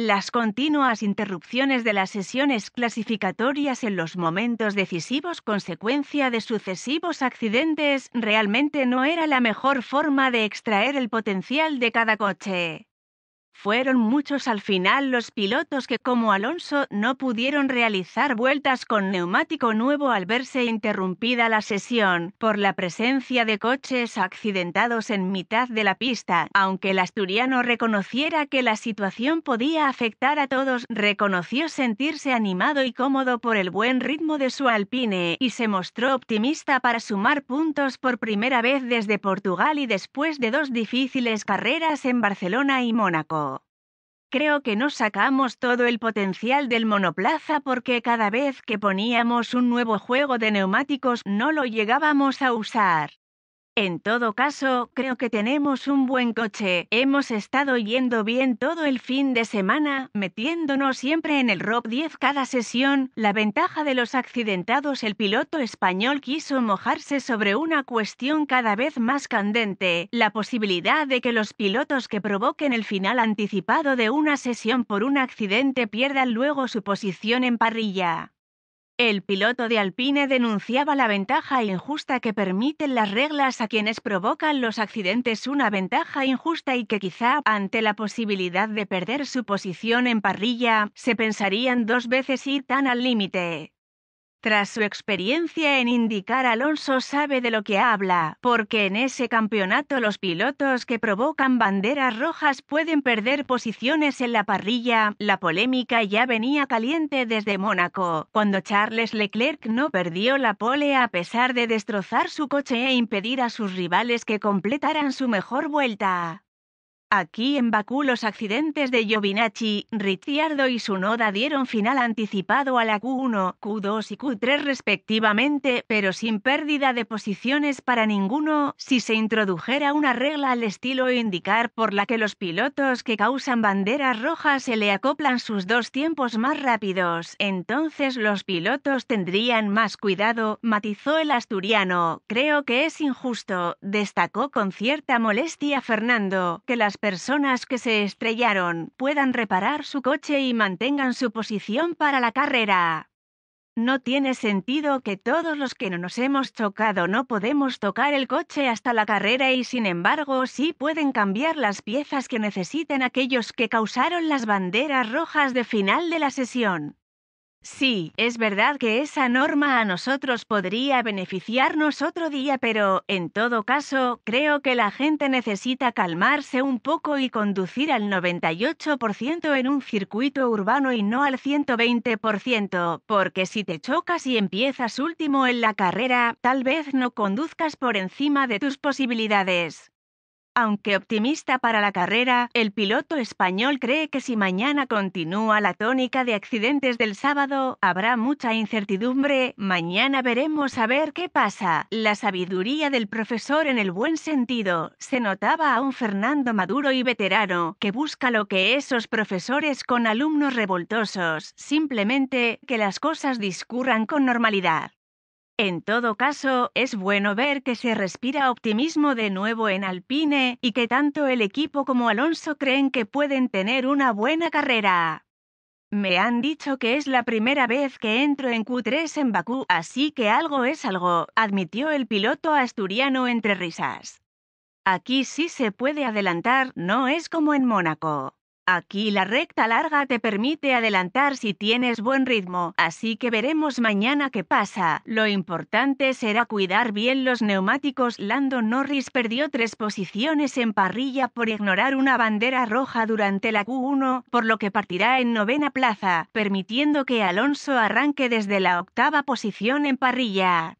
las continuas interrupciones de las sesiones clasificatorias en los momentos decisivos consecuencia de sucesivos accidentes realmente no era la mejor forma de extraer el potencial de cada coche. Fueron muchos al final los pilotos que como Alonso no pudieron realizar vueltas con neumático nuevo al verse interrumpida la sesión por la presencia de coches accidentados en mitad de la pista, aunque el asturiano reconociera que la situación podía afectar a todos, reconoció sentirse animado y cómodo por el buen ritmo de su alpine y se mostró optimista para sumar puntos por primera vez desde Portugal y después de dos difíciles carreras en Barcelona y Mónaco. Creo que no sacamos todo el potencial del monoplaza porque cada vez que poníamos un nuevo juego de neumáticos no lo llegábamos a usar. En todo caso, creo que tenemos un buen coche. Hemos estado yendo bien todo el fin de semana, metiéndonos siempre en el ROP 10 cada sesión. La ventaja de los accidentados, el piloto español quiso mojarse sobre una cuestión cada vez más candente, la posibilidad de que los pilotos que provoquen el final anticipado de una sesión por un accidente pierdan luego su posición en parrilla. El piloto de Alpine denunciaba la ventaja injusta que permiten las reglas a quienes provocan los accidentes, una ventaja injusta y que quizá, ante la posibilidad de perder su posición en parrilla, se pensarían dos veces ir tan al límite. Tras su experiencia en indicar, Alonso sabe de lo que habla, porque en ese campeonato los pilotos que provocan banderas rojas pueden perder posiciones en la parrilla. La polémica ya venía caliente desde Mónaco, cuando Charles Leclerc no perdió la pole a pesar de destrozar su coche e impedir a sus rivales que completaran su mejor vuelta. Aquí en Bakú los accidentes de Giovinacci, Ricciardo y Sunoda dieron final anticipado a la Q1, Q2 y Q3 respectivamente, pero sin pérdida de posiciones para ninguno, si se introdujera una regla al estilo indicar por la que los pilotos que causan banderas rojas se le acoplan sus dos tiempos más rápidos, entonces los pilotos tendrían más cuidado, matizó el asturiano. Creo que es injusto, destacó con cierta molestia Fernando, que las personas que se estrellaron puedan reparar su coche y mantengan su posición para la carrera. No tiene sentido que todos los que no nos hemos chocado no podemos tocar el coche hasta la carrera y sin embargo sí pueden cambiar las piezas que necesiten aquellos que causaron las banderas rojas de final de la sesión. Sí, es verdad que esa norma a nosotros podría beneficiarnos otro día, pero, en todo caso, creo que la gente necesita calmarse un poco y conducir al 98% en un circuito urbano y no al 120%, porque si te chocas y empiezas último en la carrera, tal vez no conduzcas por encima de tus posibilidades. Aunque optimista para la carrera, el piloto español cree que si mañana continúa la tónica de accidentes del sábado, habrá mucha incertidumbre. Mañana veremos a ver qué pasa. La sabiduría del profesor en el buen sentido se notaba a un Fernando maduro y veterano que busca lo que esos profesores con alumnos revoltosos, simplemente que las cosas discurran con normalidad. En todo caso, es bueno ver que se respira optimismo de nuevo en Alpine y que tanto el equipo como Alonso creen que pueden tener una buena carrera. Me han dicho que es la primera vez que entro en Q3 en Bakú, así que algo es algo, admitió el piloto asturiano entre risas. Aquí sí se puede adelantar, no es como en Mónaco. Aquí la recta larga te permite adelantar si tienes buen ritmo, así que veremos mañana qué pasa. Lo importante será cuidar bien los neumáticos. Lando Norris perdió tres posiciones en parrilla por ignorar una bandera roja durante la Q1, por lo que partirá en novena plaza, permitiendo que Alonso arranque desde la octava posición en parrilla.